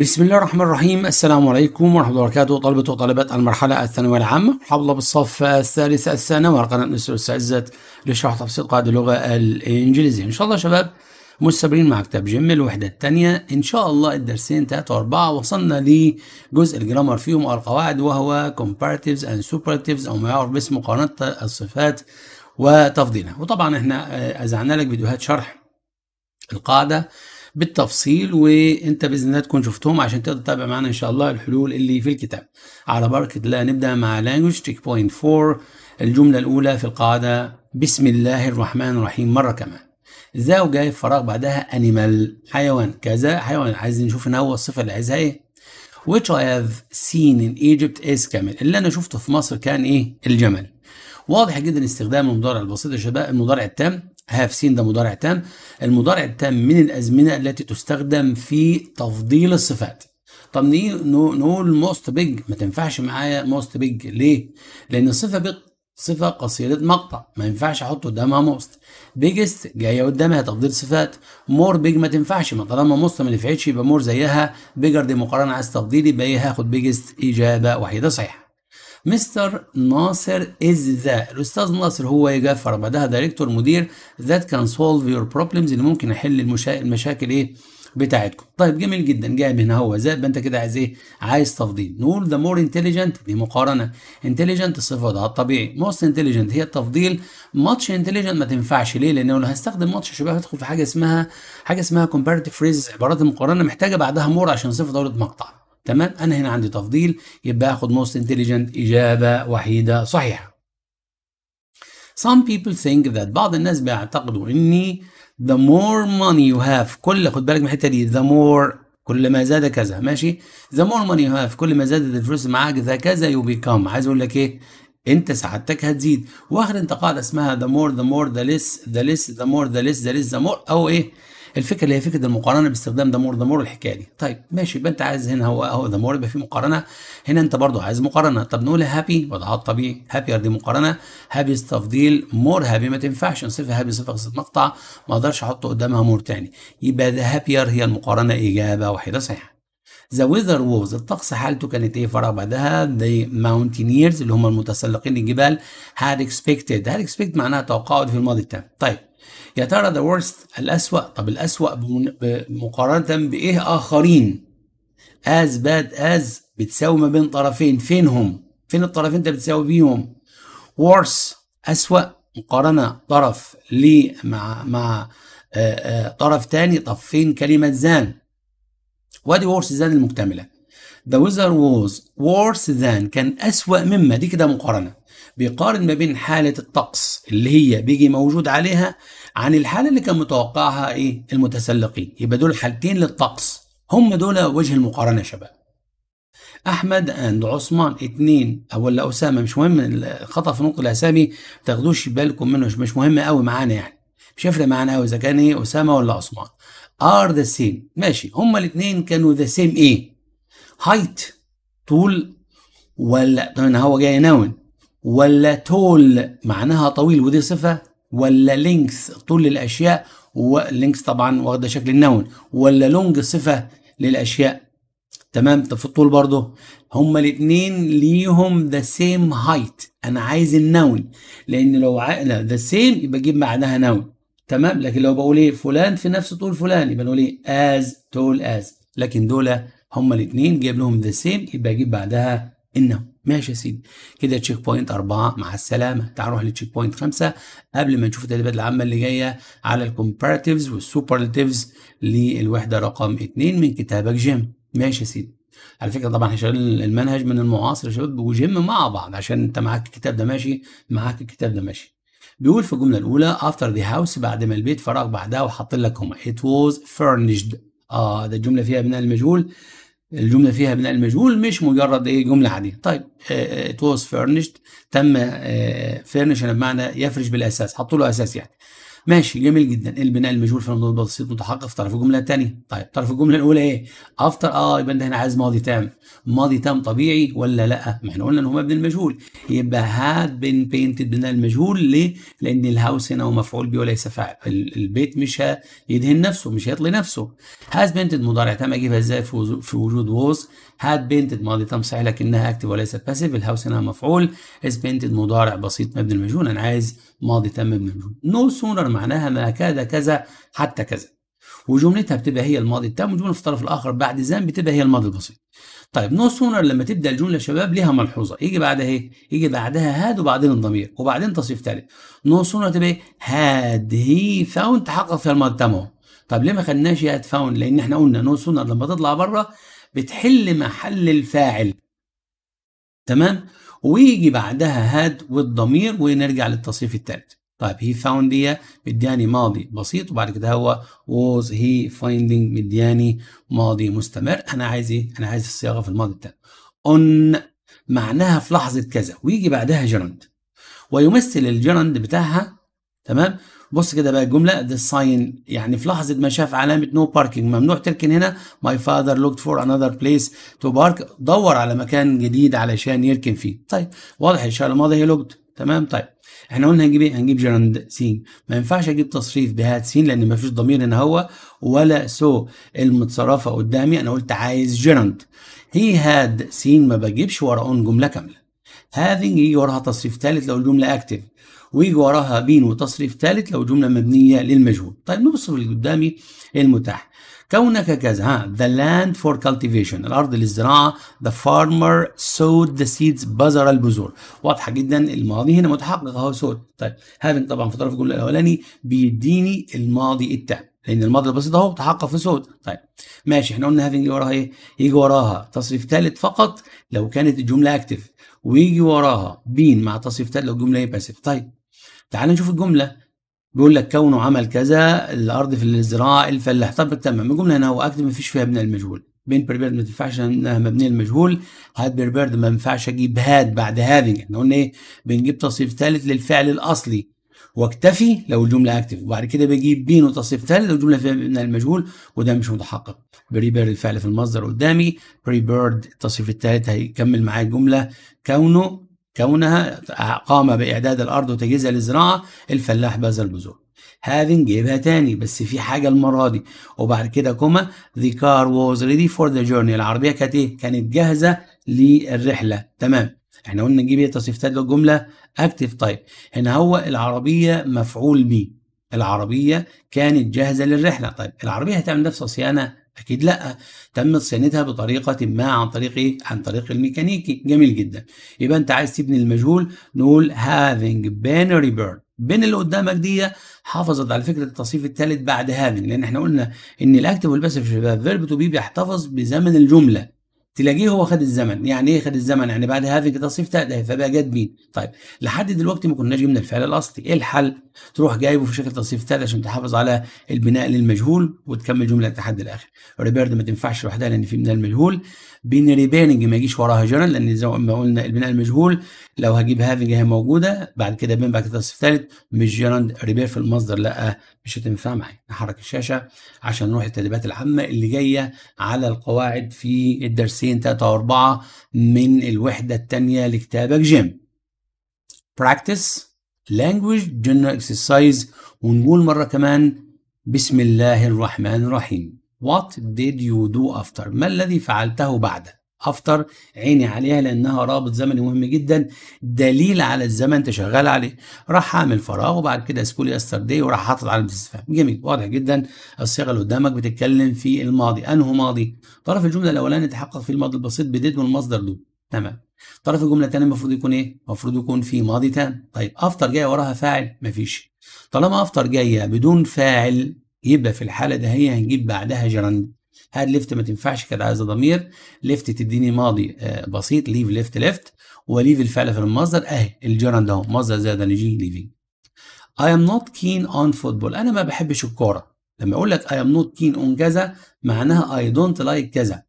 بسم الله الرحمن الرحيم السلام عليكم ورحمة الله وبركاته طلبة وطالبات المرحلة الثانوية العامة مرحبا بالصف الثالث الثانوي على قناة نسر السعزة لشرح تفصيل قواعد اللغة الإنجليزية إن شاء الله شباب مستمرين مع كتاب جيم الوحدة الثانية إن شاء الله الدرسين ثلاثة وأربعة وصلنا لجزء الجرامر فيهم أو القواعد وهو comparatives and superlatives أو ما يعرف باسم مقارنة الصفات وتفضيلها وطبعا إحنا آه، أزعنا لك فيديوهات شرح القاعدة بالتفصيل وانت باذن الله تكون شفتهم عشان تقدر تتابع معانا ان شاء الله الحلول اللي في الكتاب على بركه الله نبدا مع لانجوج تشيك بوينت 4 الجمله الاولى في القاعده بسم الله الرحمن الرحيم مره كمان ذا وجاي فراغ بعدها انيمال حيوان كذا حيوان عايز نشوف ان هو الصفه اللي عايزها ايه which I have seen in Egypt is camel اللي أنا شفته في مصر كان إيه الجمل واضح جدا استخدام المضارع البسيط يا شباب المضارع التام هاف سين ده مضارع تام المضارع التام من الازمنه التي تستخدم في تفضيل الصفات طب نقول موست بيج ما تنفعش معايا موست بيج ليه لان الصفه بيج صفة قصيرة مقطع ما ينفعش احط قدامها موست بيجست جاية قدامها تفضيل صفات مور بيج ما تنفعش ما طالما موست ما نفعتش يبقى مور زيها بيجر دي مقارنة عايز تفضيلي بايه هاخد بيجست إجابة وحيدة صحيحة مستر ناصر از ذا الاستاذ ناصر هو يجفر بعدها دايركتور مدير ذات كان سولف يور بروبلمز اللي ممكن يحل المشا... المشاكل ايه بتاعتكم طيب جميل جدا جاي من هو ذا يبقى انت كده عايز ايه عايز تفضيل نقول ذا مور انتليجنت دي مقارنه انتليجنت الصفه ده الطبيعي موست انتليجنت هي التفضيل ماتش انتليجنت ما تنفعش ليه لان لو هستخدم ماتش شبه هدخل في حاجه اسمها حاجه اسمها كومباريتيف فريز عبارات المقارنه محتاجه بعدها مور عشان صفه دوله مقطع تمام انا هنا عندي تفضيل يبقى اخد موست انتليجنت اجابه وحيده صحيحه Some people think that بعض الناس بيعتقدوا اني the more money you have كل خد بالك من الحته دي the more كل ما زاد كذا ماشي the more money you have كل ما زادت الفلوس معاك ذا كذا يو become عايز اقول لك ايه انت سعادتك هتزيد واخد انت قاعده اسمها the more the more the less the less the more the less the less the more او ايه الفكره اللي هي فكره المقارنه باستخدام دمور دمور الحكايه دي طيب ماشي يبقى انت عايز هنا هو اهو دمور يبقى في مقارنه هنا انت برضو عايز مقارنه طب نقول هابي وضعها الطبيعي هابي دي مقارنه هابي تفضيل مور هابي ما تنفعش نصفها هابي صفه قصه مقطع ما اقدرش احط قدامها مور تاني يبقى ده هابير هي المقارنه اجابه واحده صحيحه ذا ويذر ووز الطقس حالته كانت ايه فراغ بعدها ذا ماونتينيرز اللي هم المتسلقين الجبال هاد اكسبكتد هاد اكسبكت معناها توقعوا في الماضي التام طيب يا ترى ذا ورست الأسوأ طب الأسوأ مقارنة بإيه آخرين as bad as بتساوي ما بين طرفين فينهم فين الطرفين انت بتساوي بيهم worse أسوأ مقارنة طرف لي مع مع آآ آه، آآ آه، طرف تاني طب فين كلمة زان وادي worse زان المكتملة The weather was worse than كان أسوأ مما دي كده مقارنة بيقارن ما بين حالة الطقس اللي هي بيجي موجود عليها عن الحاله اللي كان متوقعها ايه المتسلقين يبقى دول حالتين للطقس هم دول وجه المقارنه يا شباب احمد اند عثمان اتنين او ولا اسامه مش مهم الخطا في نطق الاسامي ما تاخدوش بالكم منه مش مهم قوي معانا يعني مش هيفرق معانا قوي اذا كان ايه اسامه ولا عثمان ار ذا سيم ماشي هما الاثنين كانوا ذا سيم ايه هايت طول ولا طبعا هو جاي ناون ولا تول معناها طويل ودي صفه ولا لينكس طول للاشياء ولينكس طبعا واخده شكل النون ولا لونج صفه للاشياء تمام طب في الطول برضه هما الاثنين ليهم ذا سيم هايت انا عايز النون لان لو ذا سيم يبقى اجيب بعدها نون تمام لكن لو بقول ايه فلان في نفس طول فلان يبقى نقول ايه از تول از لكن دول هما الاثنين جايب لهم ذا سيم يبقى اجيب بعدها النون ماشي يا سيدي كده تشيك بوينت أربعة مع السلامه تعال نروح لتشيك بوينت خمسة قبل ما نشوف التدريبات العامه اللي جايه على الكومباراتيفز والسوبرلاتيفز للوحده رقم اتنين من كتابك جيم ماشي يا سيدي على فكره طبعا احنا شغالين المنهج من المعاصر يا شباب وجيم مع بعض عشان انت معاك الكتاب ده ماشي معاك الكتاب ده ماشي بيقول في الجمله الاولى افتر ذا هاوس بعد ما البيت فراغ بعدها وحاطين لك هما it was furnished اه ده الجمله فيها بناء المجهول الجمله فيها بناء المجهول مش مجرد ايه جمله عاديه طيب ات واز فيرنشد تم فيرنش آه، بمعنى يفرش بالاساس حطوا له اساس يعني ماشي جميل جدا البناء المجهول في الموضوع البسيط متحقق في طرف الجمله الثانيه طيب طرف الجمله الاولى ايه افتر اه يبقى انت هنا عايز ماضي تام ماضي تام طبيعي ولا لا ما احنا قلنا ان هو مبني المجهول يبقى هاد بين بينتد بناء المجهول ليه لان الهاوس هنا هو مفعول به وليس فاعل البيت مش هيدهن نفسه مش هيطلي نفسه هاز بينتد مضارع تام اجيبها ازاي في وجود ووز هاد بينتد ماضي تام صحيح لكنها اكتف وليست باسيف الهاوس هنا مفعول از بينتد مضارع بسيط مبني المجهول انا عايز ماضي تام مبني المجهول نو no سونر معناها ما كاد كذا حتى كذا وجملتها بتبقى هي الماضي التام وجملة في الطرف الآخر بعد ذنب بتبقى هي الماضي البسيط طيب نو سونر لما تبدا الجمله يا شباب ليها ملحوظه يجي بعدها ايه؟ يجي بعدها هاد وبعدين الضمير وبعدين تصريف ثالث نو سونر تبقى ايه؟ هاد هي فاوند تحقق فيها الماضي التام اهو طب ليه ما خدناش هاد فاوند؟ لان احنا قلنا نو سونر لما تطلع بره بتحل محل الفاعل تمام؟ ويجي بعدها هاد والضمير ونرجع للتصريف الثالث طيب هي فاوند هي مدياني ماضي بسيط وبعد كده هو ووز هي فايندينج مدياني ماضي مستمر انا عايز ايه؟ انا عايز الصياغه في الماضي بتاعي. اون معناها في لحظه كذا ويجي بعدها جيرند ويمثل الجيرند بتاعها تمام بص كده بقى الجمله ذا ساين يعني في لحظه ما شاف علامه نو no باركينج ممنوع تركن هنا ماي فاذر لوكت فور انذر بليس تو بارك دور على مكان جديد علشان يركن فيه طيب واضح الاشاره الماضيه هي لوكت تمام طيب احنا قلنا هنجيب ايه هنجيب جراند سين ما ينفعش اجيب تصريف بهات سين لان ما فيش ضمير هنا هو ولا سو المتصرفه قدامي انا قلت عايز جراند هي هاد سين ما بجيبش ورا اون جمله كامله هافينج يجي وراها تصريف ثالث لو الجمله اكتف ويجي وراها بين وتصريف ثالث لو جمله مبنيه للمجهول طيب نبص اللي قدامي المتاح كونك كذا ها the land for cultivation الارض للزراعه the farmer sowed the seeds بذر البذور واضحه جدا الماضي هنا متحقق اهو سود طيب having طبعا في طرف الجمله الاولاني بيديني الماضي التام لان الماضي البسيط اهو تحقق في سود طيب ماشي احنا قلنا هافنج وراها ايه يجي وراها تصريف ثالث فقط لو كانت الجمله اكتف ويجي وراها بين مع تصريف ثالث لو الجمله ايه باسيف طيب تعال نشوف الجمله بيقول لك كونه عمل كذا الارض في الزراعه الفلاح طب تمام الجمله هنا هو اكتب ما فيش فيها ابن المجهول بين بريبيرد ما تنفعش انها مبنيه للمجهول هاد بريبيرد ما ينفعش اجيب هاد بعد هافنج احنا قلنا ايه بنجيب تصريف ثالث للفعل الاصلي واكتفي لو الجمله اكتف وبعد كده بجيب بين وتصريف ثالث لو الجمله فيها ابن المجهول وده مش متحقق بريبيرد الفعل في المصدر قدامي بريبيرد التصريف الثالث هيكمل معايا الجمله كونه كونها قام بإعداد الأرض وتجهيزها للزراعة الفلاح بذل البذور هذه نجيبها تاني بس في حاجة المرة دي وبعد كده كوما the car was ready for the journey العربية كانت إيه؟ كانت جاهزة للرحلة تمام احنا قلنا نجيب ايه تصريف تاني للجملة اكتف تايب هنا هو العربية مفعول به العربية كانت جاهزة للرحلة طيب العربية هتعمل نفسها صيانة اكيد لا تم صيانتها بطريقه ما عن طريق ايه عن طريق الميكانيكي جميل جدا يبقى انت عايز تبني المجهول نقول having been repaired بين اللي قدامك دي حافظت على فكره التصريف الثالث بعد هافينج لان احنا قلنا ان الاكتف والباسف في فيرب تو بي بيحتفظ بزمن الجمله تلاقيه هو خد الزمن يعني ايه خد الزمن يعني بعد هافنج تصريف تأده فبقى جاد بين طيب لحد دلوقتي ما كناش جبنا الفعل الاصلي ايه الحل تروح جايبه في شكل تصريف تأده عشان تحافظ على البناء للمجهول وتكمل جمله لحد الاخر ريبيرد ما تنفعش لوحدها لان في بناء المجهول بين ريبيرنج ما يجيش وراها جنرال لان زي ما قلنا البناء المجهول لو هجيب هافنج هي موجوده بعد كده بين بعد كده الصف الثالث مش جنرال ريبير في المصدر لا مش هتنفع معايا نحرك الشاشه عشان نروح التدريبات العامه اللي جايه على القواعد في الدرسين 3 و4 من الوحده الثانيه لكتابك جيم براكتس لانجوج جنرال اكسرسايز ونقول مره كمان بسم الله الرحمن الرحيم What did you do after ما الذي فعلته بعد افتر عيني عليها لأنها رابط زمني مهم جدا دليل على الزمن أنت شغال عليه راح أعمل فراغ وبعد كده سكول يسترداي وراح حاطط علامه استفهام جميل واضح جدا الصيغة اللي قدامك بتتكلم في الماضي أنه ماضي طرف الجملة الأولاني تحقق فيه الماضي البسيط بديد والمصدر دو تمام طرف الجملة الثانية المفروض يكون إيه؟ المفروض يكون في ماضي تام طيب أفطر جاية وراها فاعل مفيش طالما أفطر جاية بدون فاعل يبقى في الحالة ده هي هنجيب بعدها جراند هاد ليفت ما تنفعش كان عايزة ضمير ليفت تديني ماضي آه، بسيط ليف ليفت ليفت وليف الفعل في المصدر اهي الجراند اهو مصدر زائد ان جي ليفينج اي ام نوت كين اون فوتبول أنا ما بحبش الكورة لما أقول لك اي ام نوت كين اون كذا معناها اي دونت لايك كذا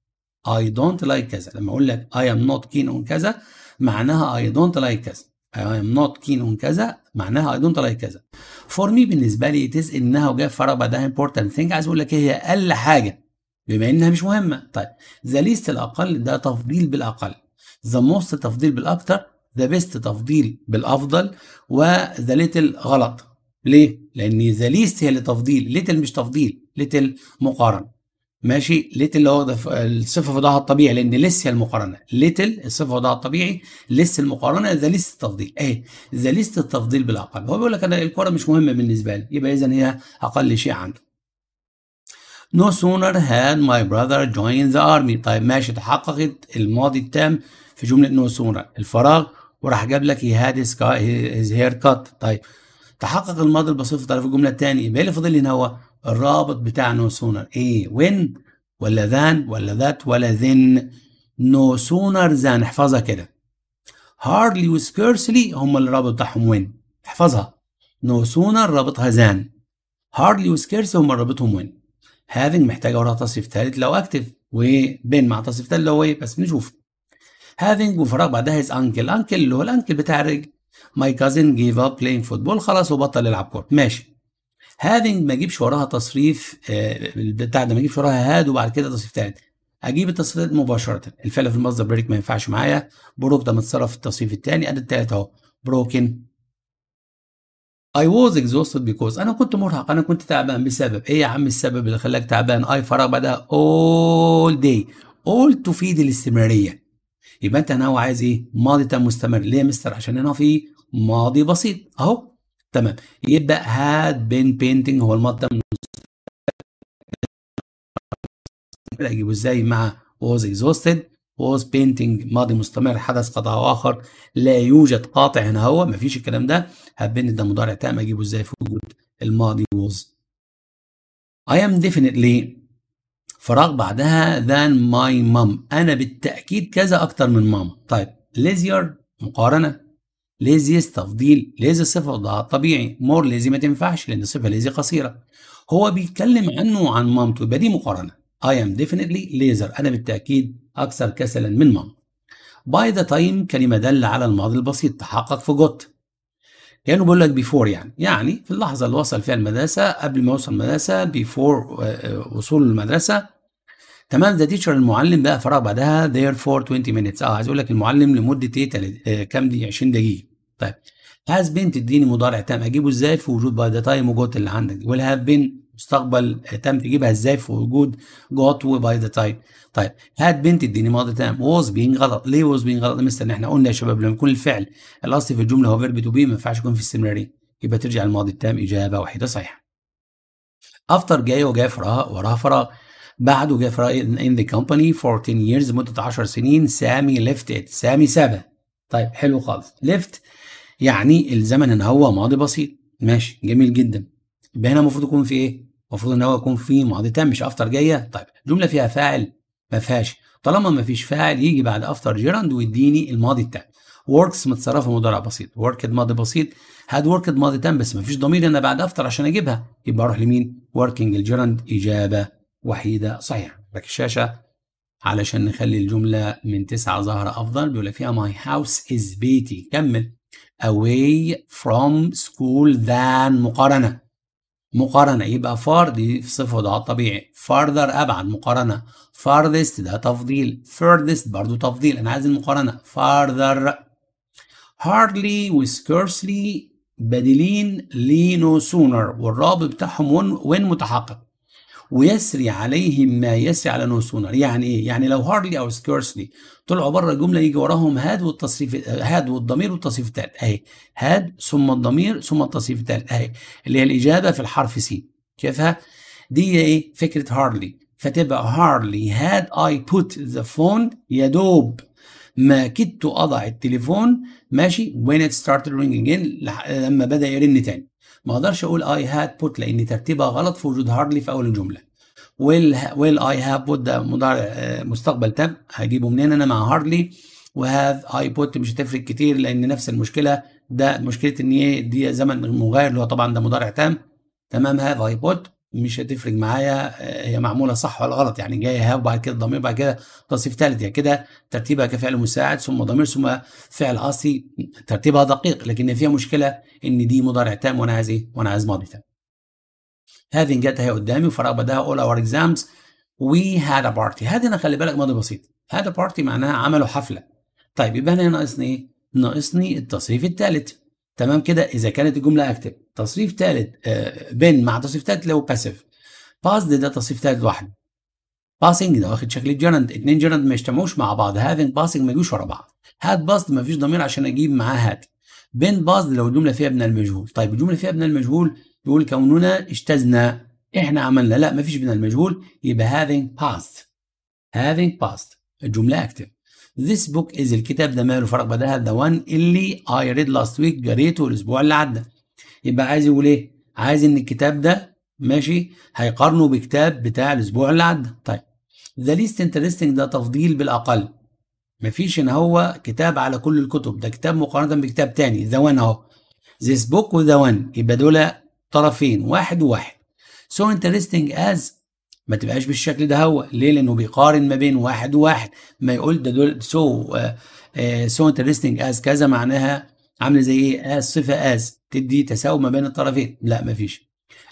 اي دونت لايك كذا لما أقول لك اي ام نوت كين اون كذا معناها اي دونت لايك كذا اي ام نوت كين اون كذا معناها اي دونت لايك كذا فور مي بالنسبه لي اتز انها وجاء فربا ده امبورتنت ثينج عايز اقول لك إيه؟ هي اقل حاجه بما انها مش مهمه طيب ذا ليست الاقل ده تفضيل بالاقل ذا موست تفضيل بالاكثر ذا بيست تفضيل بالافضل وذا ليتل غلط ليه؟ لان ذا ليست هي اللي تفضيل ليتل مش تفضيل ليتل مقارنه ماشي ليتل اللي هو الصفه في وضعها الطبيعي لان لسه المقارنه ليتل الصفه في وضعها الطبيعي لسه المقارنه ذا ليست التفضيل اهي ذا ليست التفضيل بالعقل هو بيقول لك انا الكره مش مهمه بالنسبه لي يبقى اذا هي اقل شيء عنده No sooner had my brother joined the army طيب ماشي تحققت الماضي التام في جملة no sooner الفراغ وراح جاب لك he had his, his hair cut طيب تحقق الماضي البسيط طيب في طرف الجملة الثانية يبقى اللي فاضل لي هو الرابط بتاع نو سونر ايه وين ولا ذان ولا ذات ولا ذن نو سونر ذان احفظها كده هاردلي وسكيرسلي هم اللي الرابط بتاعهم وين احفظها نو سونر رابطها ذان هاردلي وسكيرسلي هم رابطهم وين هافينج محتاجه وراها تصريف ثالث لو اكتف وبين مع تصريف ثالث لو ايه بس بنشوف هافينج وفراغ بعدها از انكل انكل اللي هو الانكل بتاع الرجل ماي كازن جيف اب بلاين فوتبول خلاص وبطل يلعب كوره ماشي هافنج ما اجيبش وراها تصريف آه، بتاع ده ما اجيبش وراها هاد وبعد كده تصريف ثالث اجيب التصريفات مباشره الفعل في المصدر بريك ما ينفعش معايا بروك ده متصرف في التصريف الثاني ادي الثالث اهو بروكن I was exhausted because انا كنت مرهق انا كنت تعبان بسبب ايه يا عم السبب اللي خلاك تعبان اي فراغ بعدها all day all تفيد الاستمراريه يبقى انت هنا عايز ايه ماضي تام مستمر ليه يا مستر عشان هنا في ماضي بسيط اهو تمام يبقى هاد بين بينتنج هو المط اجيبه ازاي مع was exhausted was painting ماضي مستمر حدث قطع اخر لا يوجد قاطع هنا هو مفيش الكلام ده هبند ده مضارع تام اجيبه ازاي في وجود الماضي was I am definitely فراغ بعدها than my mom انا بالتاكيد كذا اكتر من ماما طيب lazier مقارنه ليزيز تفضيل ليزي صفة وضعها طبيعي مور ليزي ما تنفعش لأن صفة ليزي قصيرة هو بيتكلم عنه وعن مامته يبقى دي مقارنة I am definitely laser أنا بالتأكيد أكثر كسلا من مام باي ذا تايم كلمة دل على الماضي البسيط تحقق في جوت كانه بيقول لك بيفور يعني يعني في اللحظة اللي وصل فيها المدرسة قبل ما يوصل المدرسة بيفور آه، آه، وصول المدرسة تمام ذا تيشر المعلم بقى فراغ بعدها ذير فور 20 مينتس اه عايز اقول لك المعلم لمده ايه آه كام دي 20 دقيقه طيب هاز بين تديني مضارع تام اجيبه ازاي في وجود باي ذا تايم وجوت اللي عندك والهاف بين مستقبل آه، تام تجيبها ازاي في وجود جوت وباي ذا تايم طيب هاد بنت تديني ماضي تام ووز بين غلط ليه ووز بين غلط مستر احنا قلنا يا شباب لما يكون الفعل الاصلي في الجمله هو فيرب تو بي ما ينفعش يكون في استمراريه يبقى ترجع الماضي التام اجابه واحده صحيحه افتر جاي وجاي فراغ وراها فراغ بعده جه في ان ذا كومباني 14 years مده 10 سنين سامي ليفت ات سامي سابه طيب حلو خالص ليفت يعني الزمن ان هو ماضي بسيط ماشي جميل جدا يبقى هنا المفروض يكون في ايه؟ المفروض ان هو يكون في ماضي تام مش افتر جايه طيب جمله فيها فاعل ما فيهاش طالما ما فيش فاعل يجي بعد افتر جيراند ويديني الماضي التام وركس متصرفه مضارع بسيط وركد ماضي بسيط هاد وركد ماضي تام بس ما فيش ضمير انا بعد افتر عشان اجيبها يبقى اروح لمين؟ وركينج الجيراند اجابه وحيدة صحيح باك الشاشة علشان نخلي الجملة من تسعة ظاهرة أفضل بيقول فيها my house is بيتي كمل away from school than مقارنة مقارنة يبقى far دي في صفة وضع الطبيعي farther أبعد مقارنة farthest ده تفضيل furthest برضو تفضيل أنا عايز المقارنة farther hardly و scarcely بديلين لينو sooner والرابط بتاعهم وين متحقق ويسري عليهم ما يسري على نوسونر يعني ايه يعني لو هاردلي او سكيرسلي طلعوا بره الجمله يجي وراهم هاد والتصريف هاد والضمير والتصريف الثالث اهي هاد ثم الضمير ثم التصريف الثالث اهي اللي هي الاجابه في الحرف سي شايفها دي ايه فكره هاردلي فتبقى هارلي هاد اي بوت ذا فون يا دوب ما كدت أضع التليفون ماشي when it started ringing again لما بدأ يرن تاني ما اقدرش اقول اي هاد بوت لان ترتيبها غلط في وجود هاردلي في اول الجمله ويل ويل اي هاف بوت ده مضارع آه، مستقبل تام هجيبه منين انا مع هاردلي وهاف اي بوت مش هتفرق كتير لان نفس المشكله ده مشكله ان ايه دي زمن مغاير اللي هو طبعا ده مضارع تام تمام هاف اي بوت مش هتفرق معايا آه، هي معموله صح ولا غلط يعني جايه ها وبعد كده ضمير بعد كده تصريف ثالث يعني كده ترتيبها كفعل مساعد ثم ضمير ثم فعل اصلي ترتيبها دقيق لكن فيها مشكله ان دي مضارع تام وانا عايز ايه؟ وانا عايز ماضي تام. having جت اهي قدامي فراغ بعدها all our exams we had a party هذه هنا خلي بالك ماضي بسيط had a party معناها عملوا حفله. طيب يبقى هنا ناقصني ايه؟ ناقصني التصريف الثالث تمام كده اذا كانت الجمله اكتف تصريف ثالث آه، بين مع تصريف ثالث لو باسيف باس ده تصريف ثالث لوحده باسنج ده واخد شكل الجرند اتنين جرند ما يجتمعوش مع بعض هافينج باسنج ما يجوش ورا بعض هات باس ما فيش ضمير عشان اجيب معاه هات بين باس لو الجمله فيها ابن المجهول طيب الجمله فيها ابن المجهول يقول كوننا اجتزنا احنا عملنا لا ما فيش ابن المجهول يبقى هافينج passed هافينج passed الجمله اكتف This book is الكتاب ده ماله فرق بدلها ذا وان اللي اي ريد لاست ويك قريته الأسبوع اللي عدى يبقى عايز يقول إيه؟ عايز إن الكتاب ده ماشي هيقارنه بكتاب بتاع الأسبوع اللي عدى طيب ذا ليست انترستنج ده تفضيل بالأقل مفيش إن هو كتاب على كل الكتب ده كتاب مقارنة بكتاب تاني ذا وان أهو ذيس بوك وذا وان يبقى دول طرفين واحد وواحد سو انترستنج از ما تبقاش بالشكل ده هو ليه لانه بيقارن ما بين واحد وواحد ما يقول ده دول سو سو انترستنج از كذا معناها عامله زي ايه از صفه از تدي تساوي ما بين الطرفين لا ما فيش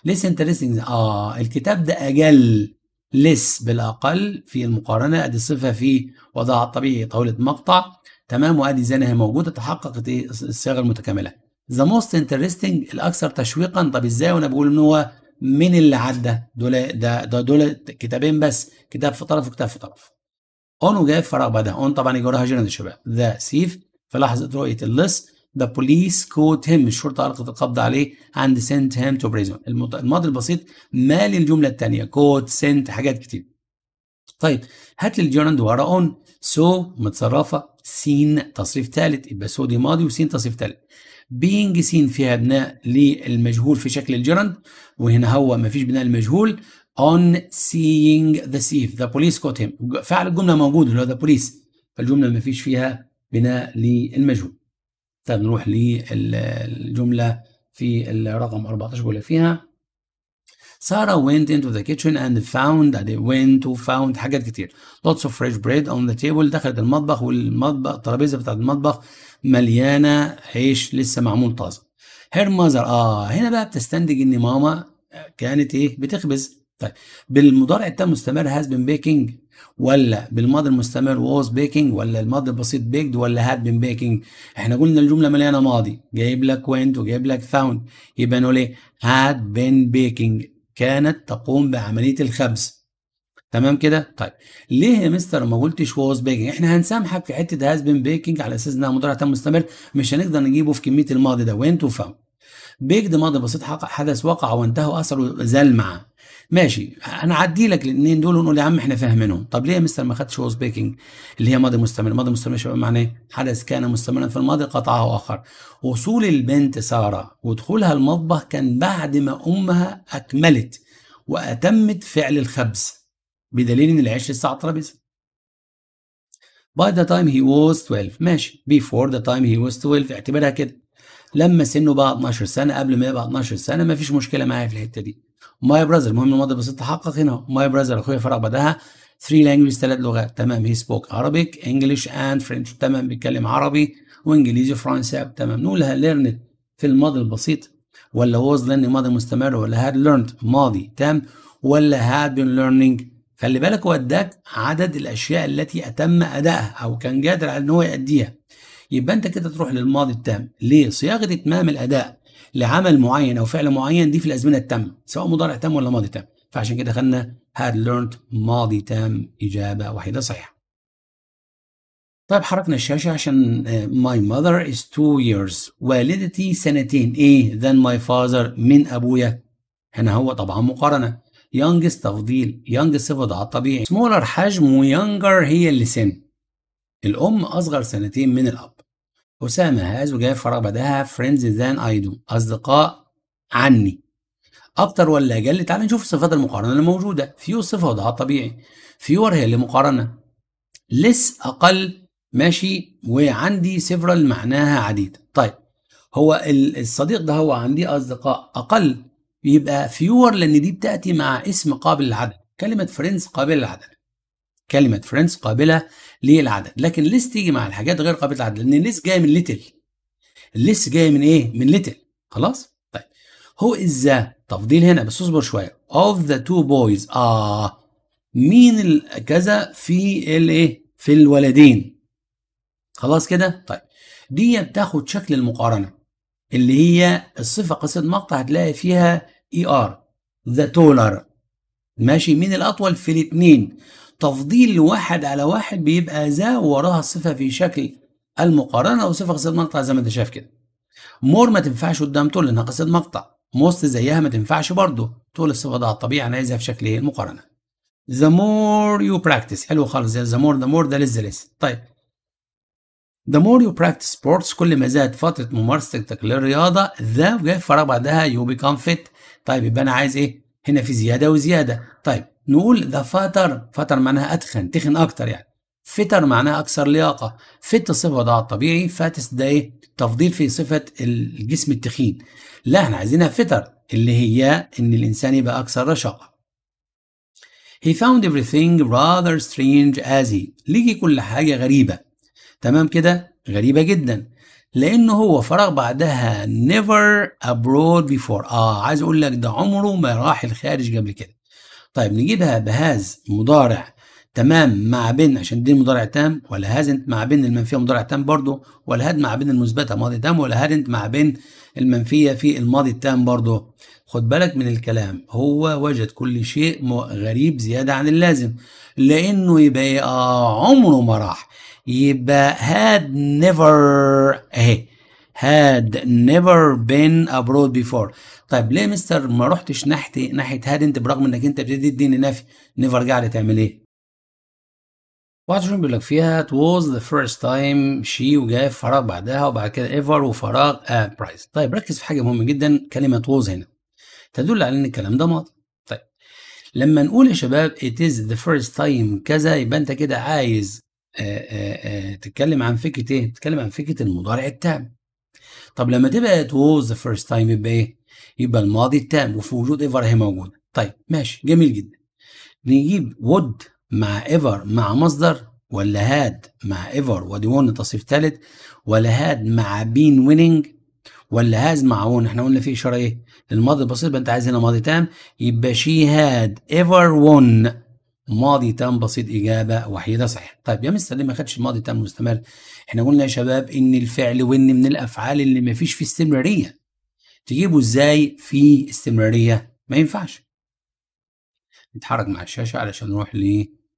ليس انترستنج اه الكتاب ده اجل لس بالاقل في المقارنه ادي الصفه في وضعها الطبيعي طاوله مقطع تمام وادي زي ما هي موجوده تحققت ايه الصيغه المتكامله ذا موست انترستنج الاكثر تشويقا طب ازاي وانا بقول ان هو من اللي عدى دول ده ده دول كتابين بس كتاب في طرف وكتاب في طرف اون وجايب فراغ بعدها اون طبعا يجي وراها جنرال الشباب ذا سيف في لحظه رؤيه اللص ذا بوليس كوت هيم الشرطه القت القبض عليه اند سنت هيم تو بريزون الماضي البسيط مال الجمله الثانيه كوت سنت حاجات كتير طيب هات لي الجراند ورا اون سو متصرفه سين تصريف ثالث يبقى سو دي ماضي وسين تصريف ثالث being seen فيها بناء للمجهول في شكل الجرند وهنا هو ما فيش بناء المجهول on seeing the thief the police caught him فعل الجمله موجود اللي هو the police فالجمله ما فيش فيها بناء للمجهول طيب نروح للجمله في الرقم 14 بيقول فيها Sarah went into the kitchen and found went to found حاجات كتير lots of fresh bread on the table دخلت المطبخ والمطبخ الترابيزه بتاعت المطبخ مليانه عيش لسه معمول طازه هير ماذر اه هنا بقى بتستنتج ان ماما كانت ايه بتخبز طيب بالمضارع التام مستمر هاز بين بيكينج ولا بالماضي المستمر ووز بيكينج ولا الماضي البسيط بيكد ولا هاد بين بيكينج احنا قلنا الجمله مليانه ماضي جايب لك وينت وجايب لك فاوند يبقى نقول ايه هاد بين بيكينج كانت تقوم بعمليه الخبز تمام كده طيب ليه يا مستر ما قلتش واز بيكنج احنا هنسامحك في حته هاز بين بيكنج على اساس انها مضارع تام مستمر مش هنقدر نجيبه في كميه الماضي ده وين وانت وفهم بيكد ماضي بسيط حدث وقع وانتهى اثره زلمع ماشي انا عدي لك الاثنين دول ونقول يا عم احنا فاهمينهم طب ليه يا مستر ما خدتش واز بيكنج اللي هي ماضي مستمر ماضي مستمر شباب معناه ايه حدث كان مستمرا في الماضي قطعه اخر وصول البنت ساره ودخولها المطبخ كان بعد ما امها اكملت واتمت فعل الخبز بدليل ان العيش لسه على الترابيزه By the time he was 12 ماشي before the time he was 12 اعتبرها كده لما سنه بقى 12 سنه قبل ما يبقى 12 سنه مفيش مشكله معايا في الحته دي My brother المهم الماضي البسيط تحقق هنا ماي براذر اخويا فرق بعدها 3 languages ثلاث لغات تمام هي سبوك Arabic انجلش اند French تمام بيتكلم عربي وانجليزي وفرنسي تمام نقولها ليرند في الماضي البسيط ولا was learning ماضي مستمر ولا had learned ماضي تام ولا had been learning خلي بالك هو اداك عدد الاشياء التي اتم ادائها او كان قادر على ان هو يأديها يبقى انت كده تروح للماضي التام ليه صياغه اتمام الاداء لعمل معين او فعل معين دي في الازمنه التامه سواء مضارع تام ولا ماضي تام فعشان كده خدنا had learned ماضي تام اجابه واحده صحيحه طيب حركنا الشاشه عشان آه، my mother is two years والدتي سنتين ايه than my father من ابويا هنا هو طبعا مقارنه يانجز تفضيل يانج صفه على الطبيعي سمولر حجم ويانجر هي اللي سن الأم أصغر سنتين من الأب أسامة هاز فراغ بعدها فريندز ذان أي دو أصدقاء عني أكتر ولا أقل تعال نشوف صفات المقارنة اللي موجودة فيو صفة وضعها الطبيعي فيور هي اللي مقارنة لس أقل ماشي وعندي سيفرال معناها عديد طيب هو الصديق ده هو عندي أصدقاء أقل يبقى فيور لان دي بتاتي مع اسم قابل للعدد كلمه فريندز قابله للعدد كلمه فريندز قابله للعدد لكن ليست تيجي مع الحاجات غير قابله للعدد لان ليست جايه من ليتل ليست جايه من ايه من ليتل خلاص طيب هو از تفضيل هنا بس اصبر شويه اوف ذا تو بويز اه مين كذا في الايه في الولدين خلاص كده طيب دي بتاخد شكل المقارنه اللي هي الصفه قصه المقطع هتلاقي فيها اي ار ذا تولر ماشي مين الاطول في الاثنين تفضيل واحد على واحد بيبقى ذا وراها صفه في شكل المقارنه او صفه قصير مقطع زي ما انت شايف كده مور ما تنفعش قدام تول لانها قصيده مقطع موست زيها ما تنفعش برضه تقول الصفه ده على انا عايزها في شكل ايه المقارنه the more you practice حلو خالص زي the more the more ده لسه لسه طيب the more you practice sports كل ما زادت فتره ممارستك للرياضه ذا جاي فراغ بعدها you become fit طيب يبقى انا عايز ايه هنا في زياده وزياده طيب نقول ذا فتر فتر معناها اتخن تخن اكتر يعني فتر معناها اكثر لياقه فت صفه وضعها الطبيعي فاتس ده ايه تفضيل في صفه الجسم التخين لا احنا عايزينها فتر اللي هي ان الانسان يبقى اكثر رشاقه He found everything rather strange as he ليجي كل حاجه غريبه تمام كده غريبه جدا لأنه هو فراغ بعدها never abroad before آه عايز أقول لك ده عمره ما راح الخارج قبل كده طيب نجيبها بهاز مضارع تمام مع بن عشان دي مضارع تام ولا هازنت مع بن المنفيه مضارع تام برضه ولا هاد مع بن المثبته ماضي تام ولا هادنت مع بن المنفيه في الماضي التام برضه خد بالك من الكلام هو وجد كل شيء غريب زياده عن اللازم لانه يبقى آه عمره ما راح يبقى had never اهي had never been abroad before طيب ليه مستر ما رحتش ناحيه ناحيه هاد انت برغم انك انت بتدي الدين نفي نيفر قاعده تعمل ايه؟ شو بيقول لك فيها it was the first time she وجاي فراغ بعدها وبعد كده ever وفراغ a price طيب ركز في حاجه مهمه جدا كلمه was هنا تدل على ان الكلام ده ماضي طيب لما نقول يا شباب it is the first time كذا يبقى انت كده عايز تتكلم عن فكره ايه؟ تتكلم عن فكره المضارع التام. طب لما تبقى ات ووز ذا فيرست تايم يبقى ايه؟ يبقى الماضي التام وفي وجود ايفر هي موجوده. طيب ماشي جميل جدا. نجيب وود مع ايفر مع مصدر ولا هاد مع ايفر ودي ون تصريف ثالث ولا هاد مع بين ويننج ولا هاز مع ون احنا قلنا في اشاره ايه؟ للماضي البسيط يبقى انت عايز هنا ماضي تام يبقى شي هاد ايفر ون ماضي تام بسيط إجابة وحيدة صحيحة طيب يا مستر ليه ما خدش الماضي تام مستمر احنا قلنا يا شباب إن الفعل وإن من الأفعال اللي ما فيش فيه استمرارية تجيبه إزاي في استمرارية ما ينفعش نتحرك مع الشاشة علشان نروح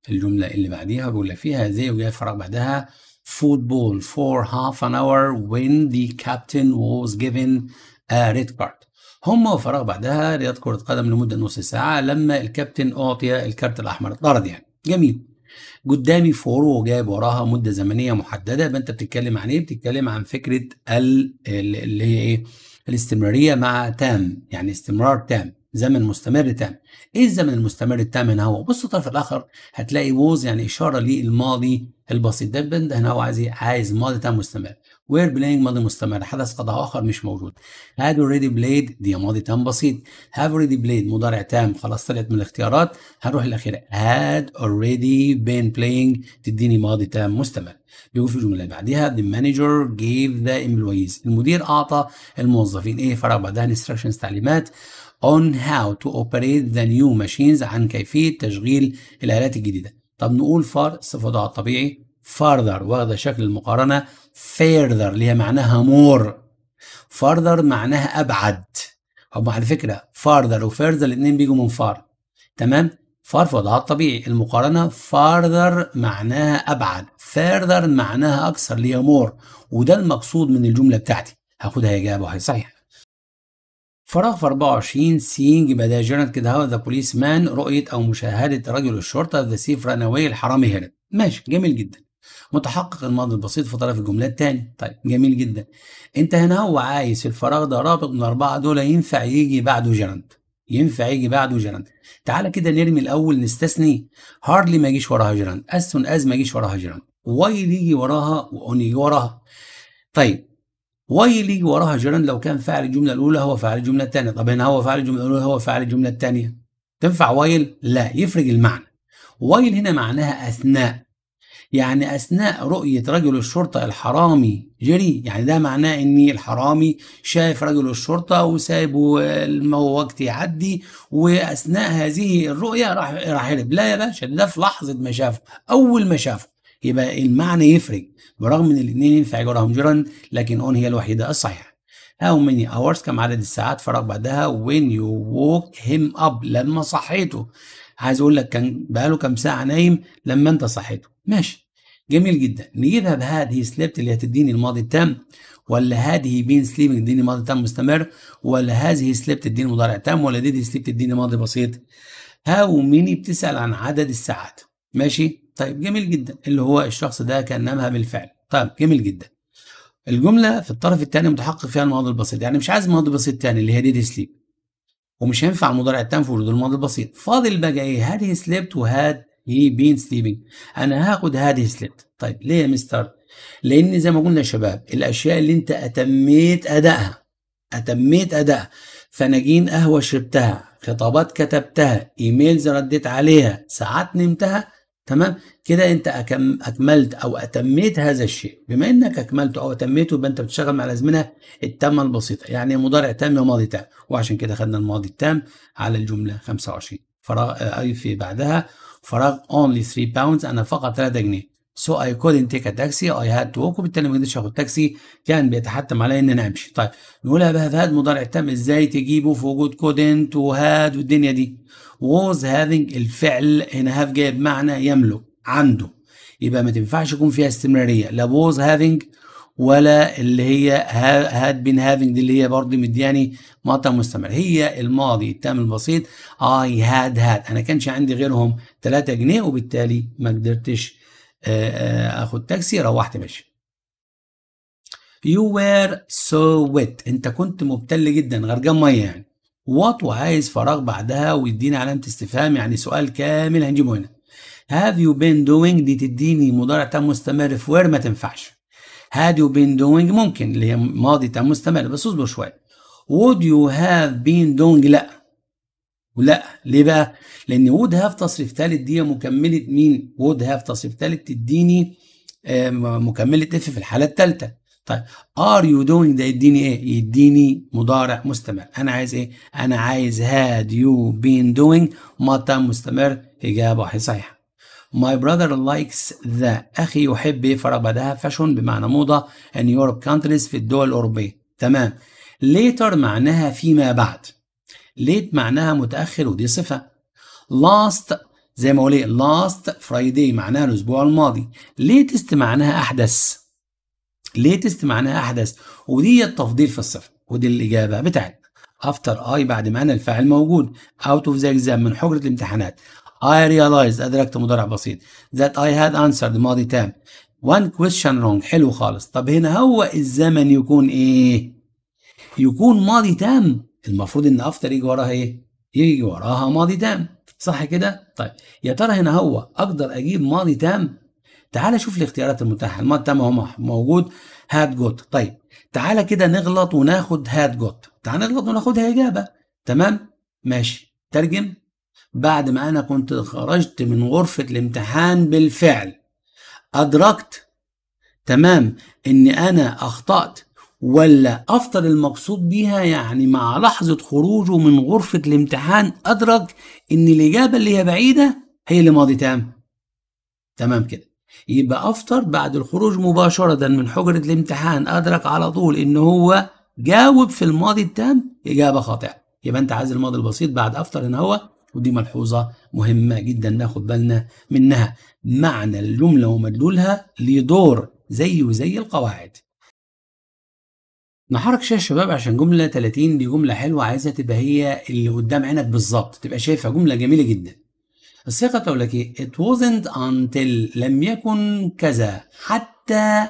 للجملة اللي بعديها بيقول لك فيها زي وجاي فراغ بعدها football for half an hour when the captain was given a red card هم وفراغ بعدها رياض كرة قدم لمدة نص ساعة لما الكابتن أعطي الكارت الأحمر طرد يعني جميل قدامي فورو وجايب وراها مده زمنيه محدده يبقى انت بتتكلم عن ايه؟ بتتكلم عن فكره اللي هي ايه؟ الاستمراريه مع تام يعني استمرار تام زمن مستمر تام ايه الزمن المستمر التام هنا هو بص الطرف الاخر هتلاقي ووز يعني اشاره للماضي البسيط ده هنا هو عايز ايه عايز ماضي تام مستمر وير بلاينج ماضي مستمر حدث قضاء آخر مش موجود هاد اوريدي بلايد دي ماضي تام بسيط هاف اوريدي بلايد مضارع تام خلاص طلعت من الاختيارات هنروح الأخيرة هاد اوريدي بين بلاينج تديني ماضي تام مستمر بيقول في الجملة اللي بعديها ذا مانجر جيف ذا امبلويز المدير أعطى الموظفين إيه فرق بعدها انستراكشنز تعليمات on how to operate the new machines عن كيفية تشغيل الآلات الجديدة طب نقول فار صفه على الطبيعي farther واخده شكل المقارنه further اللي هي معناها مور farther معناها ابعد هم على فكره farther وفيرذر الاثنين بيجوا من far تمام far في وضعها الطبيعي المقارنه farther معناها ابعد further معناها اكثر اللي هي more وده المقصود من الجمله بتاعتي هاخدها اجابه وهي صحيحه فراغ في 24 سينج بدا جيرنت كده هاو ذا بوليس مان رؤية أو مشاهدة رجل الشرطة ذا سيف راناوي الحرامي هرب ماشي جميل جدا متحقق الماضي البسيط في طرف الجملة التاني طيب جميل جدا انت هنا هو عايز الفراغ ده رابط من أربعة دول ينفع يجي بعده جرند ينفع يجي بعده جرند تعالى كده نرمي الاول نستثني هارلي ما يجيش وراها جرند استون از ما يجيش وراها جرند وايل يجي وراها واون يجي وراها طيب وايل يجي وراها جرند لو كان فاعل الجمله الاولى هو فاعل الجمله الثانيه طب هنا هو فاعل الجمله الاولى هو فاعل الجمله الثانيه تنفع وايل لا يفرق المعنى وايل هنا معناها اثناء يعني أثناء رؤية رجل الشرطة الحرامي جري يعني ده معناه إن الحرامي شايف رجل الشرطة وسايبه وقت يعدي وأثناء هذه الرؤية راح راح هرب لا يا باشا ده في لحظة ما شافه أول ما شافه يبقى المعنى يفرق برغم ان الاثنين ينفع جرهم جرا لكن اون هي الوحيده الصحيحه how many hours كم عدد الساعات فرق بعدها when you woke him up لما صحيته عايز اقول لك كان بقاله كام ساعه نايم لما انت صحيته ماشي جميل جدا نجيبها بهذه سليبت اللي هتديني الماضي التام ولا هذه بين سليبنج تديني ماضي تام مستمر ولا هذه سليبت تديني مضارع تام ولا دي سليب تديني ماضي بسيط هاو ميني بتسال عن عدد الساعات ماشي طيب جميل جدا اللي هو الشخص ده كان نامها بالفعل طيب جميل جدا الجمله في الطرف الثاني متحقق فيها الماضي البسيط يعني مش عايز ماضي بسيط ثاني اللي هي دي سليب ومش هينفع المضارع التام في وجود الماضي البسيط فاضل بقى ايه هاد هي سليبت وهاد هي بين سليبنج انا هاخد هاد هي سليبت طيب ليه يا مستر لان زي ما قلنا يا شباب الاشياء اللي انت اتميت ادائها اتميت ادائها فناجين قهوه شربتها خطابات كتبتها ايميلز رديت عليها ساعات نمتها تمام كده انت أكم اكملت او اتميت هذا الشيء بما انك اكملته او اتميته يبقى انت بتشتغل مع الازمنه التامه البسيطه يعني مضارع تام وماضي تام وعشان كده خدنا الماضي التام على الجمله 25 فراغ آه، اي في بعدها فراغ اونلي 3 باوندز انا فقط 3 جنيه سو اي كودنت تيك ا تاكسي اي هاد تو ووك وبالتالي ما قدرتش اخد تاكسي كان بيتحتم عليا ان انا امشي طيب نقولها بقى هاد مضارع تام ازاي تجيبه في وجود كودنت وهاد والدنيا دي ووز هافينج الفعل هنا هاف جايب معنى يملك عنده يبقى ما تنفعش يكون فيها استمراريه لا ووز هافينج ولا اللي هي هاد بين هافينج دي اللي هي برضه مدياني مقطع مستمر هي الماضي التام البسيط اي هاد هاد انا كانش عندي غيرهم 3 جنيه وبالتالي ما قدرتش آه، آه، اخد تاكسي روحت ماشي You were so wet انت كنت مبتل جدا غرقان ميه يعني وات وعايز فراغ بعدها ويديني علامة استفهام يعني سؤال كامل هنجيبه هنا have you been doing دي تديني مضارع تام مستمر في where ما تنفعش had you been doing ممكن اللي هي ماضي تام مستمر بس اصبر شوية would you have been doing لا ولا ليه بقى؟ لان وود هاف تصريف ثالث دي مكمله مين؟ وود هاف تصريف ثالث تديني آه، مكمله اف في الحاله الثالثه. طيب ار يو دوينج ده يديني ايه؟ يديني مضارع مستمر. انا عايز ايه؟ انا عايز هاد يو بين دوينج متى مستمر اجابه واحده صحيحه. My brother likes the أخي يحب ايه؟ فرق بعدها فاشون بمعنى موضة ان يوروب كانتريز في الدول الأوروبية تمام ليتر معناها فيما بعد ليت معناها متأخر ودي صفة لاست زي ما قولي لاست فرايدي معناها الأسبوع الماضي ليتست معناها أحدث ليتست معناها أحدث ودي التفضيل في الصفة ودي الإجابة بتاعتنا افتر اي بعد ما أنا الفاعل موجود اوت اوف ذا اكزام من حجرة الامتحانات اي ريلايز أدركت مضارع بسيط ذات اي هاد انسرد ماضي تام وان كويشن رونج حلو خالص طب هنا هو الزمن يكون إيه؟ يكون ماضي تام المفروض ان افتر يجي وراها ايه؟ يجي وراها ماضي تام صح كده؟ طيب يا ترى هنا هو اقدر اجيب ماضي تام؟ تعال شوف الاختيارات المتاحه الماضي تام اهو موجود هاد جوت طيب تعالى كده نغلط وناخد هاد جوت تعال نغلط وناخدها اجابه تمام؟ ماشي ترجم بعد ما انا كنت خرجت من غرفه الامتحان بالفعل ادركت تمام ان انا اخطات ولا أفطر المقصود بيها يعني مع لحظة خروجه من غرفة الامتحان أدرك إن الإجابة اللي هي بعيدة هي اللي ماضي تام تمام كده يبقى أفطر بعد الخروج مباشرة من حجرة الامتحان أدرك على طول إن هو جاوب في الماضي التام إجابة خاطئة يبقى أنت عايز الماضي البسيط بعد أفطر ان هو ودي ملحوظة مهمة جدا ناخد بالنا منها معنى الجملة ومدلولها ليه دور زي وزي القواعد نحرك شاشة يا شباب عشان جملة 30 دي جملة حلوة عايزة تبقى هي اللي قدام عينك بالظبط تبقى شايفها جملة جميلة جدا الثقة تقول لك ايه it wasn't until لم يكن كذا حتى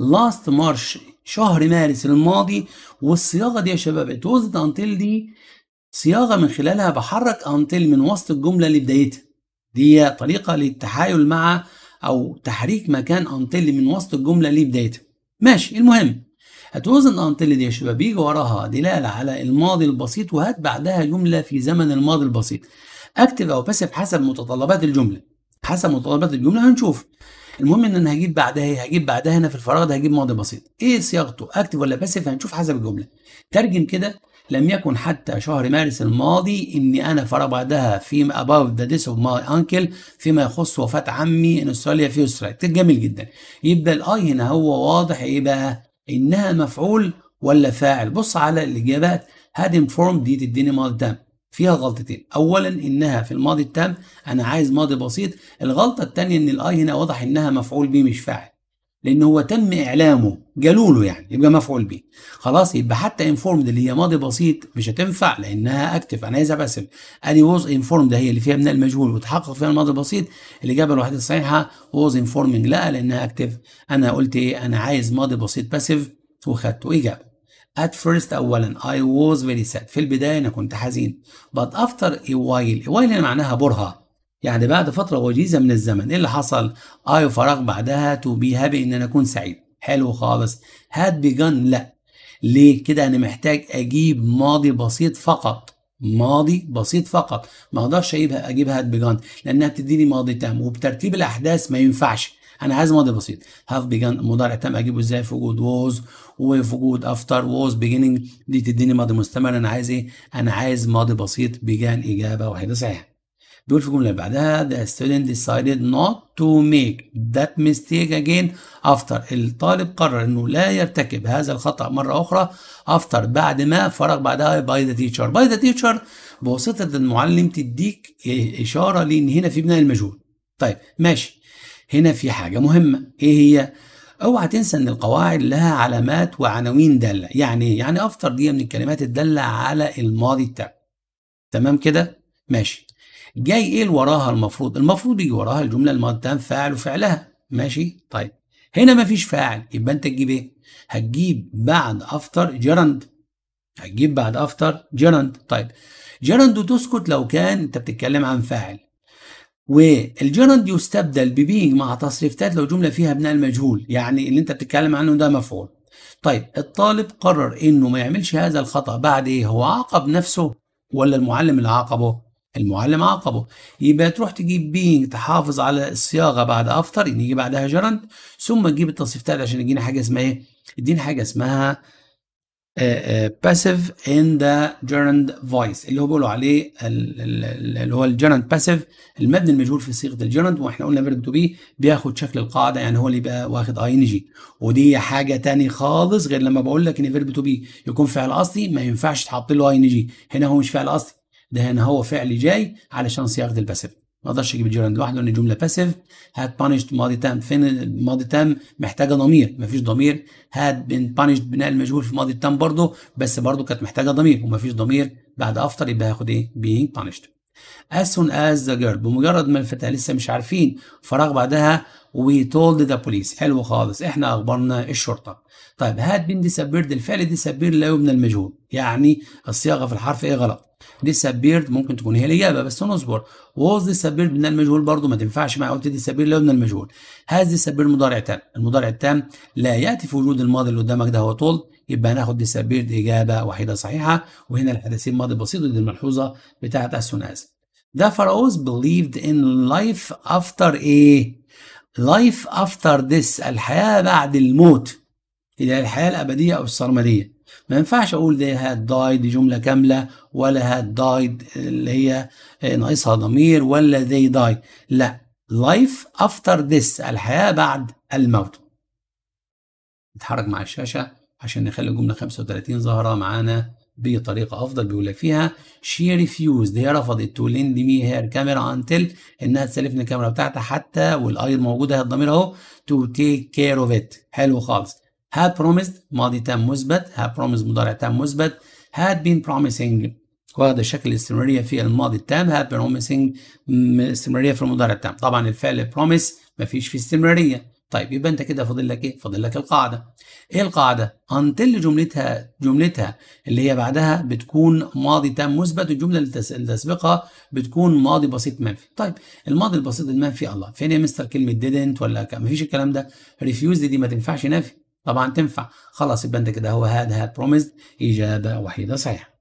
last March شهر مارس الماضي والصياغة دي يا شباب it wasn't until دي صياغة من خلالها بحرك until من وسط الجملة لبدايتها دي طريقة للتحايل مع أو تحريك مكان until من وسط الجملة لبدايتها ماشي المهم It wasn't until دي يا شباب بيجي وراها دلالة على الماضي البسيط وهات بعدها جملة في زمن الماضي البسيط اكتف او باسف حسب متطلبات الجملة حسب متطلبات الجملة هنشوف المهم ان انا هجيب بعدها إيه؟ هجيب بعدها هنا في الفراغ ده هجيب ماضي بسيط ايه صياغته اكتف ولا باسف هنشوف حسب الجملة ترجم كده لم يكن حتى شهر مارس الماضي اني انا فراغ بعدها في اباوت ذا ديس اوف ماي انكل فيما يخص وفاه عمي ان استراليا في استراليا جميل جدا يبقى الاي هنا هو واضح ايه بقى انها مفعول ولا فاعل بص على الاجابات هاد انفورم دي تديني ماضي تام فيها غلطتين اولا انها في الماضي التام انا عايز ماضي بسيط الغلطه الثانيه ان الاي هنا واضح انها مفعول به مش فاعل لان هو تم اعلامه قالوا له يعني يبقى مفعول به خلاص يبقى حتى انفورمد اللي هي ماضي بسيط مش هتنفع لانها اكتف انا عايزها باسف ادي ووز انفورمد هي اللي فيها من المجهول وتحقق فيها الماضي البسيط الاجابه الوحيده الصحيحه ووز انفورمينج لا لانها اكتف انا قلت ايه انا عايز ماضي بسيط باسيف وخدته اجابه At first أولا I was very sad في البداية أنا كنت حزين but after a while a while يعني معناها برهة يعني بعد فترة وجيزة من الزمن إيه اللي حصل؟ أي آه، فراغ بعدها تو بي هابي إن أنا أكون سعيد حلو خالص هاد بيجن لأ ليه؟ كده أنا محتاج أجيب ماضي بسيط فقط ماضي بسيط فقط ما اقدرش اجيبها اجيبها هاد بيجان لانها بتديني ماضي تام وبترتيب الاحداث ما ينفعش انا عايز ماضي بسيط هاف بيجان مضارع تام اجيبه ازاي في وجود ووز وفي وجود افتر ووز بيجيننج دي تديني ماضي مستمر انا عايز ايه انا عايز ماضي بسيط بيجان اجابه واحده صحيحه بيقول في الجمله اللي بعدها the student decided not to make that mistake again after الطالب قرر انه لا يرتكب هذا الخطا مره اخرى after بعد ما فرغ بعدها by the teacher by the teacher بواسطه المعلم تديك اشاره لان هنا في بناء المجهول طيب ماشي هنا في حاجه مهمه ايه هي اوعى تنسى ان القواعد لها علامات وعناوين داله يعني ايه يعني افتر دي من الكلمات الداله على الماضي التام تمام كده ماشي جاي ايه اللي وراها المفروض المفروض يجي وراها الجمله المتهم فاعل وفعلها ماشي طيب هنا مفيش فاعل يبقى انت تجيب ايه هتجيب بعد افتر جيرند هتجيب بعد افتر جيرند طيب جيرند تسكت لو كان انت بتتكلم عن فاعل والجيرند يستبدل ببينج مع تصريفتات لو جمله فيها بناء المجهول يعني اللي انت بتتكلم عنه ده مفعول طيب الطالب قرر انه ما يعملش هذا الخطا بعد ايه هو عاقب نفسه ولا المعلم اللي عاقبه المعلم عاقبه يبقى تروح تجيب بينج تحافظ على الصياغه بعد افتر يجي بعدها جرنت ثم تجيب التصريف تاعي عشان يجينا حاجه اسمها ايه؟ يديني حاجه اسمها باسيف ان ذا جرنت فويس اللي هو بيقولوا عليه اللي هو الجرنت باسيف المبني المجهول في صيغه الجرنت واحنا قلنا فيرب تو بي بياخد شكل القاعده يعني هو اللي بقى واخد اي ان جي ودي حاجه تاني خالص غير لما بقول لك ان فيرب تو بي يكون فعل اصلي ما ينفعش تحط له اي ان جي هنا هو مش فعل اصلي ده هنا هو فعل جاي علشان صياغه الباسيف ما اقدرش اجيب الجيران لوحده لان جمله باسيف هاد بانشد ماضي تام فين الماضي تام محتاجه ضمير مفيش ضمير هاد بين بانشد بناء المجهول في ماضي تام برضه بس برضه كانت محتاجه ضمير ومفيش ضمير بعد افتر يبقى هاخد ايه بي بانشد as soon as the girl بمجرد ما الفتاه لسه مش عارفين فراغ بعدها we told the police حلو خالص احنا اخبرنا الشرطه طيب هات بين ديسابيرد الفعل ديسابير لا يبنى المجهول يعني الصياغه في الحرف ايه غلط ديسابيرد ممكن تكون هي الاجابه بس نصبر ووز ديسابيرد من المجهول برضه ما تنفعش مع قلت ديسابير لا من المجهول هاز ديسابير مضارع تام المضارع التام لا ياتي في وجود الماضي اللي قدامك ده هو طول يبقى هناخد ديسابيرد اجابه وحيده صحيحه وهنا الحدثين ماضي بسيط دي الملحوظه بتاعه الثنائي ذا فراوز بليفد ان لايف افتر ايه؟ لايف افتر ذس الحياه بعد الموت إلى الحياة الأبدية أو السرمدية ما ينفعش أقول ذي هاد دايد دي جملة كاملة ولا هاد دايد اللي هي ناقصها ضمير ولا ذي داي لا لايف افتر ذس الحياة بعد الموت نتحرك مع الشاشة عشان نخلي الجملة 35 ظاهرة معانا بطريقة أفضل بيقول لك فيها شي ريفيوز هي رفضت تو ليند مي هير كاميرا انتل إنها تسلفني الكاميرا بتاعتها حتى والأي هي الضمير أهو تو تيك كير اوف ات حلو خالص had promised ماضي تام مثبت had promised مضارع تام مثبت had been promising وهذا شكل الاستمراريه في الماضي التام had promising استمراريه في المضارع التام طبعا الفعل promise مفيش فيه استمراريه طيب يبقى انت كده فاضل لك ايه؟ فاضل لك القاعده. ايه القاعده؟ انتل جملتها جملتها اللي هي بعدها بتكون ماضي تام مثبت والجمله اللي تسبقها بتكون ماضي بسيط منفي. طيب الماضي البسيط المنفي الله فين يا مستر كلمه ديدنت ولا مفيش الكلام ده؟ ريفيوز دي ما تنفعش نفي طبعا تنفع خلاص يبقى انت كده هو هاد هاد بروميسد إجابة وحيدة صحيحة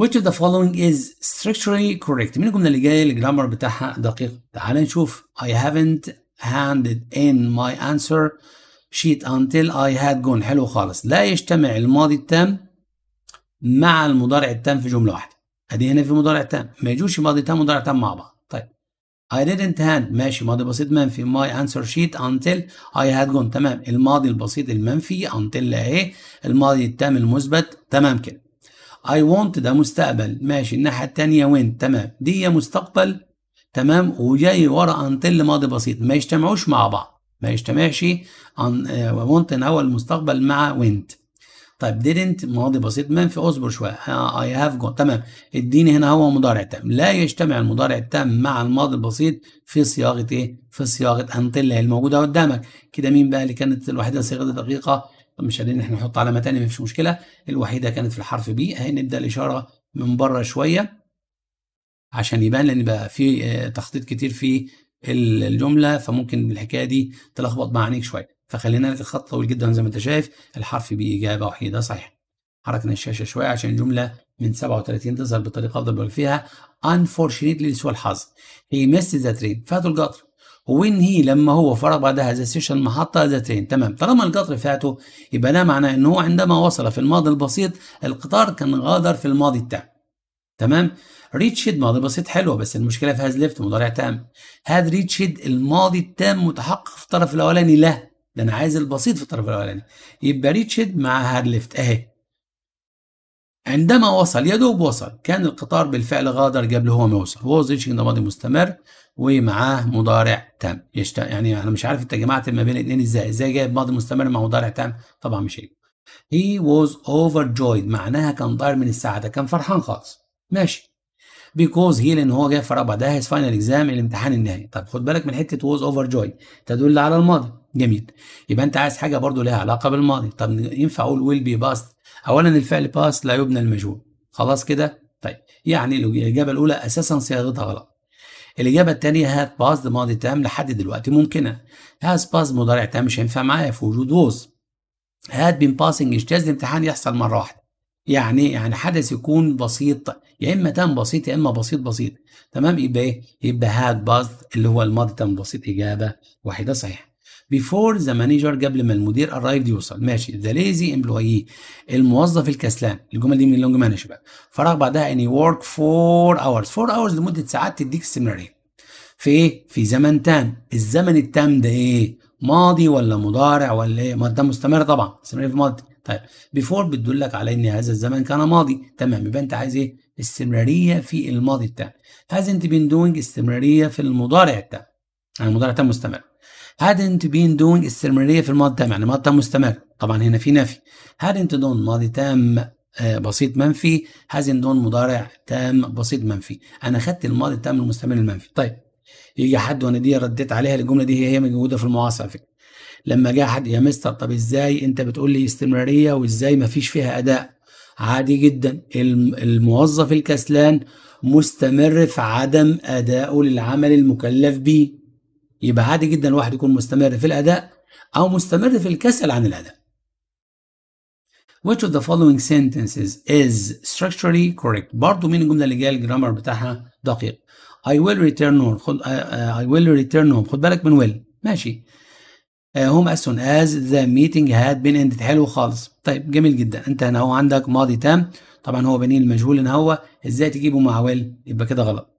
which of the following is structurally correct من الجملة اللي جاية الجرامر بتاعها دقيق تعال نشوف I haven't handed in my answer sheet until I had gone حلو خالص لا يجتمع الماضي التام مع المضارع التام في جملة واحدة ادي هنا في مضارع تام ما يجوش ماضي تام ومضارع تام مع بعض I didn't hand ماشي ماضي بسيط منفي my answer sheet until I had gone تمام الماضي البسيط المنفي until اهي إيه. الماضي التام المثبت تمام كده I want ده مستقبل ماشي الناحية التانية وين تمام دي مستقبل تمام وجاي ورا until ماضي بسيط ما يجتمعوش مع بعض ما يجتمعش عن آه، want هو المستقبل مع went طيب didn't ماضي بسيط في اصبر شويه اي هاف جون تمام اديني هنا هو مضارع تام لا يجتمع المضارع التام مع الماضي البسيط في صياغه ايه في صياغه اللي الموجوده قدامك كده مين بقى اللي كانت الوحيده صيغتها دقيقه مش قادرين احنا نحط علامه ثانيه مفيش مشكله الوحيده كانت في الحرف اهي هنبدا الاشاره من بره شويه عشان يبان لان بقى في آه، تخطيط كتير في الجمله فممكن الحكايه دي تلخبط مع عينيك شويه فخلينا لك الخط طويل جدا زي ما انت شايف الحرف بي اجابه وحيده صحيحه حركنا الشاشه شويه عشان الجمله من 37 تظهر بطريقه افضل بقول فيها unfortunately لسوء الحظ هي missed ذا ترين فاتوا القطر وين هي لما هو فرغ بعدها ذا سيشن محطه ذا ترين تمام طالما القطر فاته يبقى ده معناه ان هو عندما وصل في الماضي البسيط القطار كان غادر في الماضي التام تمام ريتشد ماضي بسيط حلوه بس المشكله في هاز ليفت مضارع تام هاد ريتشد الماضي التام متحقق في الطرف الاولاني له ده انا عايز البسيط في الطرف الاولاني يبقى ريتشد مع هاد ليفت اهي عندما وصل يا دوب وصل كان القطار بالفعل غادر قبل هو ما يوصل هو ريتشنج ده ماضي مستمر ومعاه مضارع تام يشت... يعني انا مش عارف انت جمعت ما بين الاثنين ازاي ازاي جايب ماضي مستمر مع مضارع تام طبعا مش هي He was overjoyed معناها كان طاير من السعاده كان فرحان خالص ماشي because هي لان هو جاي في رابع ده هيز فاينل اكزام الامتحان النهائي طب خد بالك من حته اوفر overjoyed تدل على الماضي جميل يبقى انت عايز حاجه برضو ليها علاقه بالماضي طب ينفع اقول ويل بي باست اولا الفعل باست لا يبنى المجهول خلاص كده طيب يعني الاجابه الاولى اساسا صياغتها غلط الإجابة الثانية هات باست ماضي تام لحد دلوقتي ممكنة. هاز باست مضارع تام مش هينفع معايا في وجود ووز. هات بين باسنج اجتاز الامتحان يحصل مرة واحدة. يعني يعني حدث يكون بسيط يا إما تام بسيط يا إما بسيط بسيط. تمام يبقى إيه؟ يبقى هات باست اللي هو الماضي تام بسيط إجابة واحدة صحيحة. بيفور ذا مانجر قبل ما المدير ارايفد يوصل ماشي ذا ليزي امبلويي الموظف الكسلان الجمل دي من لونج مانجر بقى فراغ بعدها اني ورك فور اورز فور اورز لمده ساعات تديك استمراريه في ايه في زمن تام الزمن التام ده ايه ماضي ولا مضارع ولا ايه ما ده مستمر طبعا استمراريه في ماضي طيب بيفور بتدلك على ان هذا الزمن كان ماضي تمام يبقى انت عايز ايه استمراريه في الماضي التام hasn't بين دوينج استمراريه في المضارع التام يعني المضارع التام مستمر hadn't been doing استمرارية في الماضي التام يعني ماضي تام مستمر طبعا هنا في نفي hadn't done ماضي تام آه، بسيط منفي hasn't done مضارع تام بسيط منفي أنا خدت الماضي التام المستمر المنفي طيب يجي حد وانا دي رديت عليها الجمله دي هي هي موجوده في المعاصر على فكره لما جه حد يا مستر طب ازاي انت بتقول لي استمراريه وازاي ما فيش فيها اداء عادي جدا الموظف الكسلان مستمر في عدم ادائه للعمل المكلف بيه يبقى عادي جدا الواحد يكون مستمر في الأداء أو مستمر في الكسل عن الأداء. Which of the following sentences is structurally correct؟ برضه مين الجملة اللي جاية الجرامر بتاعها دقيق. I will return home خد آه، آه، I will return home خد بالك من will ماشي. هم آه، as soon as the meeting had been ended حلو خالص. طيب جميل جدا انت هنا هو عندك ماضي تام طبعا هو بنين المجهول ان هو ازاي تجيبه مع will يبقى كده غلط.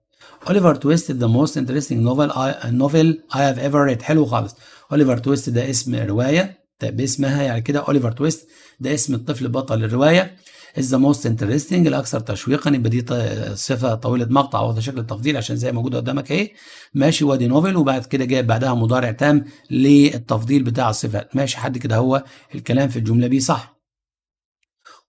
اوليفر تويست ذا موست انترستنج نوفل نوفل اي هاف ايفر ريد حلو خالص اوليفر تويست ده اسم روايه ده طيب باسمها يعني كده اوليفر تويست ده اسم الطفل بطل الروايه از ذا موست انترستنج الاكثر تشويقا يبقى دي صفه طويله مقطع او شكل التفضيل عشان زي موجوده قدامك اهي ماشي وادي نوفل وبعد كده جايب بعدها مضارع تام للتفضيل بتاع الصفات ماشي حد كده هو الكلام في الجمله دي صح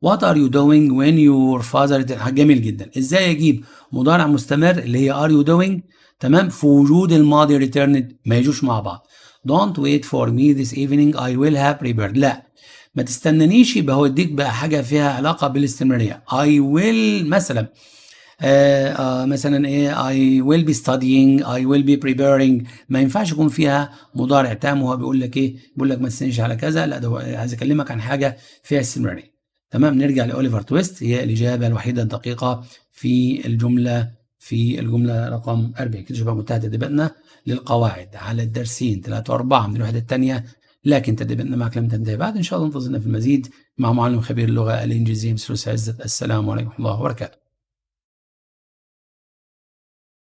وات ار يو دوينج وين يور فاذر جميل جدا ازاي اجيب مضارع مستمر اللي هي ار يو دوينج تمام في وجود الماضي ريتيرند ما يجوش مع بعض Don't wait for me this evening I will have prepared لا ما تستنانيش يبقى هو يديك بقى حاجه فيها علاقه بالاستمراريه I will مثلا آه آه مثلا ايه اي ويل بي studying اي ويل بي preparing ما ينفعش يكون فيها مضارع تام وهو بيقول لك ايه بيقول لك ما تستنيش على كذا لا ده عايز اكلمك عن حاجه فيها استمراريه تمام نرجع لاوليفر تويست هي الاجابه الوحيده الدقيقه في الجمله في الجمله رقم 40 كده شباب منتهى تدريباتنا للقواعد على الدرسين 3 و4 من الوحده الثانيه لكن تدريباتنا معك لم تنتهي بعد ان شاء الله انتظرنا في المزيد مع معلم خبير اللغه الانجليزيه مسروس عزت السلام عليكم ورحمه الله وبركاته